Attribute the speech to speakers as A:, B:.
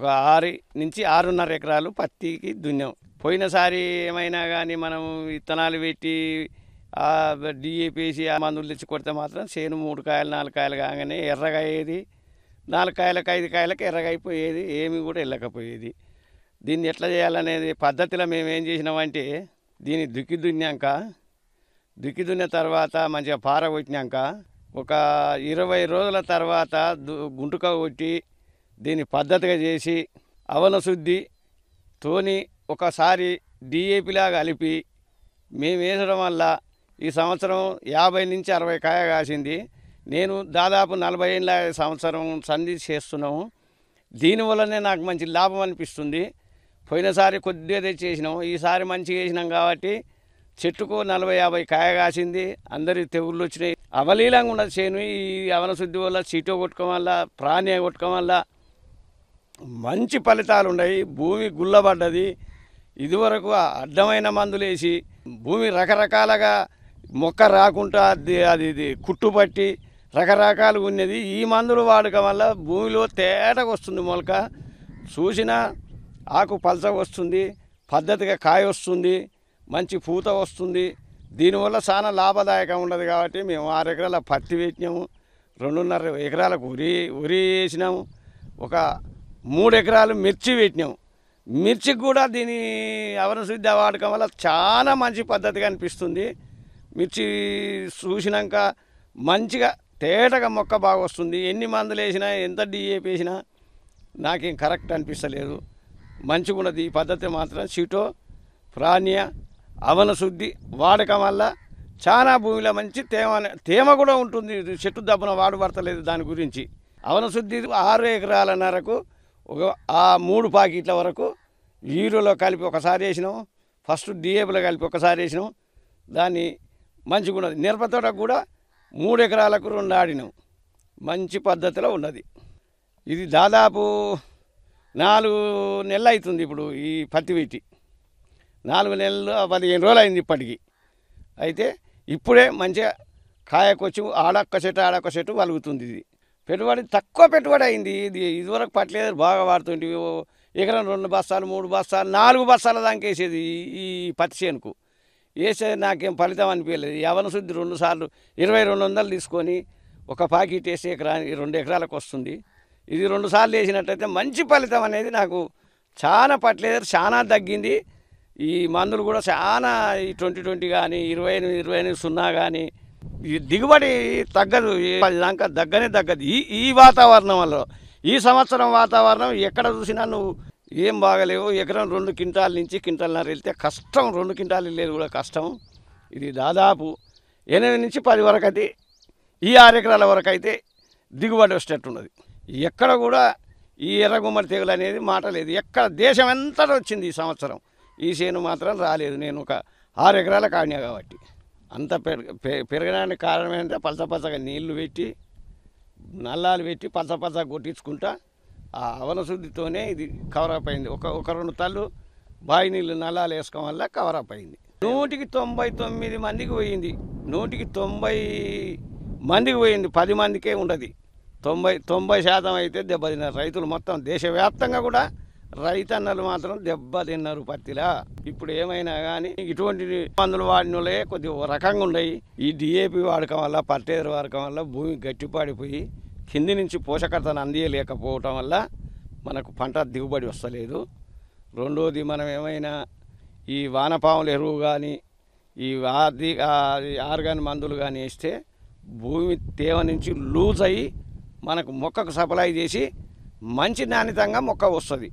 A: ఒక ఆరు నుంచి ఆరున్నర ఎకరాలు పత్తికి దున్నాం పోయినసారి ఏమైనా కానీ మనం విత్తనాలు పెట్టి ఆ మందులు తెచ్చి కొడితే మాత్రం చేను మూడు కాయలు నాలుగు కాయలు కాగానే ఎర్రగా అయ్యేది నాలుగు కాయలకు ఐదు కాయలకు ఎర్రగా అయిపోయేది ఏమి కూడా వెళ్ళకపోయేది దీన్ని ఎట్లా చేయాలనేది పద్ధతిలో మేము ఏం చేసినామంటే దీన్ని దుక్కి దున్నాక దుక్కి దున్న తర్వాత మంచిగా పార కొట్టినాక ఒక ఇరవై రోజుల తర్వాత గుంటుక కొట్టి దీన్ని పద్ధతిగా చేసి అవనశుద్ధి తోని ఒకసారి డిఏపిలా కలిపి మేము వేసడం వల్ల ఈ సంవత్సరం యాభై నుంచి అరవై కాయ కాసింది నేను దాదాపు నలభై ఏళ్ళ సంవత్సరం సంధి చేస్తున్నాము దీనివల్లనే నాకు మంచి లాభం అనిపిస్తుంది పోయినసారి కొద్దిగా చేసినాము ఈసారి మంచిగా వేసినాం కాబట్టి చెట్టుకు నలభై యాభై కాయ కాసింది అందరి తెగుళ్ళు వచ్చినాయి అవలీలంగా ఉన్నది చేను ఈ అవనశుద్ధి వల్ల చీటో కొట్టుకోవడం వల్ల ప్రాణి కొట్టుకోవడం వల్ల మంచి ఫలితాలు ఉన్నాయి భూమి గుల్లబడ్డది ఇదివరకు అడ్డమైన మందులు వేసి భూమి రకరకాలుగా మొక్క రాకుండా అది ఇది కుట్టుపట్టి రకరకాలుగా ఉన్నది ఈ మందులు వాడకం వల్ల భూమిలో తేటకు వస్తుంది మొలక చూసిన ఆకు పలస వస్తుంది పద్ధతిగా కాయ వస్తుంది మంచి పూత వస్తుంది దీనివల్ల చాలా లాభదాయకం ఉండదు కాబట్టి మేము ఆరు ఎకరాల పత్తి పెట్టినాము రెండున్నర ఎకరాలకు ఉరి ఉరి వేసినాము ఒక మూడు ఎకరాలు మిర్చి పెట్టినాం మిర్చి కూడా దీని అవనశుద్ధ వాడకం వల్ల చాలా మంచి పద్ధతిగా అనిపిస్తుంది మిర్చి చూసినాక మంచిగా తేటగా మొక్క బాగా వస్తుంది ఎన్ని మందులు వేసినా ఎంత డిఏపి వేసినా నాకేం కరెక్ట్ అనిపిస్తలేదు మంచిగా ఉన్నది ఈ పద్ధతి మాత్రం సీటో ప్రాణ్య అవనశుద్ధి వాడకం వల్ల చాలా భూమిలో మంచి తేమ తేమ కూడా ఉంటుంది చెట్టు దెబ్బను వాడబడతలేదు దాని గురించి అవనశుద్ధి ఆరు ఎకరాల నరకు ఒక ఆ మూడు ప్యాకెట్ల వరకు ఈరోలో కలిపి ఒకసారి వేసినాం ఫస్ట్ డిఏపిలో కలిపి ఒకసారి వేసినాం దాన్ని మంచిగా ఉన్నది నిరపతోట కూడా మూడు ఎకరాలకు రెండు ఆడినాం మంచి పద్ధతిలో ఉన్నది ఇది దాదాపు నాలుగు నెలలు అవుతుంది ఇప్పుడు ఈ పత్తి వీటి నాలుగు నెలలు పదిహేను రోజులు అయింది ఇప్పటికీ అయితే ఇప్పుడే మంచిగా కాయకొచ్చి ఆడొక్క చెట్టు ఆడొక్క చెట్టు వలుగుతుంది ఇది పెట్టుబడి తక్కువ పెట్టుబడి అయింది ఇది ఇదివరకు పట్టలేదు బాగా వాడుతుంటే ఎకరం రెండు బస్తాలు మూడు బస్తాలు నాలుగు బస్తాల దానికి వేసేది ఈ పత్తి చేనుకు వేసేది నాకేం ఫలితం అనిపించలేదు యవన శుద్ధి రెండు సార్లు ఇరవై రెండు వందలు తీసుకొని ఒక పాకెట్ వేసి ఎకరా రెండు ఎకరాలకు వస్తుంది ఇది రెండు సార్లు వేసినట్టయితే మంచి ఫలితం అనేది నాకు చాలా పట్టలేదు చాలా తగ్గింది ఈ మందులు కూడా చాలా ఈ ట్వంటీ ట్వంటీ కానీ ఇరవై ఎనిమిది ఇరవై ఎనిమిది సున్నా కానీ ఈ దిగుబడి తగ్గదు దాక దగ్గనే తగ్గదు ఈ ఈ వాతావరణం వల్ల ఈ సంవత్సరం వాతావరణం ఎక్కడ చూసినా నువ్వు ఏం బాగలేవు ఎకరం రెండు క్వింటాల నుంచి క్వింటాలన్నర వెళ్తే కష్టం రెండు క్వింటాలు వెళ్ళేది కూడా కష్టం ఇది దాదాపు ఎనిమిది నుంచి పది వరకు అయితే ఈ ఆరు ఎకరాల వరకు అయితే దిగుబడి వచ్చేటట్టున్నది ఎక్కడ కూడా ఈ ఎర్రగుమ్మడి తెగులు అనేది మాట లేదు ఎక్కడ దేశం ఎంతటా వచ్చింది ఈ సంవత్సరం ఈ చేను మాత్రం రాలేదు నేను ఒక ఆరు ఎకరాల కాణ్యా కాబట్టి అంత పెరగడానికి కారణం ఏంటంటే పచ్చపచ్చగా నీళ్లు పెట్టి నల్లాలు పెట్టి పచ్చపచ్చగా కొట్టించుకుంటా ఆ అవనశుద్ధితోనే ఇది కవర్ అప్ అయింది ఒక ఒక రెండు తల్లు బావి నీళ్ళు నల్లాలు వేసుకోవడం వల్ల కవర్ అప్ అయింది నూటికి తొంభై తొమ్మిది మందికి పోయింది నూటికి తొంభై మందికి పోయింది పది మందికే ఉండదు తొంభై తొంభై శాతం అయితే దెబ్బతిన్నారు రైతులు మొత్తం దేశవ్యాప్తంగా కూడా రైతన్నలు మాత్రం దెబ్బ తిన్నారు పత్తిలా ఇప్పుడు ఏమైనా కానీ ఇటువంటి మందులు వాడినలే కొద్ది రకంగా ఉన్నాయి ఈ డిఏపి వాడకం వల్ల పట్టేరు వాడకం వల్ల భూమి గట్టిపాడిపోయి కింది నుంచి పోషకతను అందియలేకపోవటం వల్ల మనకు పంట దిగుబడి వస్తలేదు రెండోది మనం ఏమైనా ఈ వానపాముల ఎరువు కానీ ఈ ఆది ఆర్గాన్ మందులు కానీ వేస్తే భూమి తేవ నుంచి లూజ్ అయ్యి మనకు మొక్కకు సప్లై చేసి మంచి నాణ్యతంగా మొక్క వస్తుంది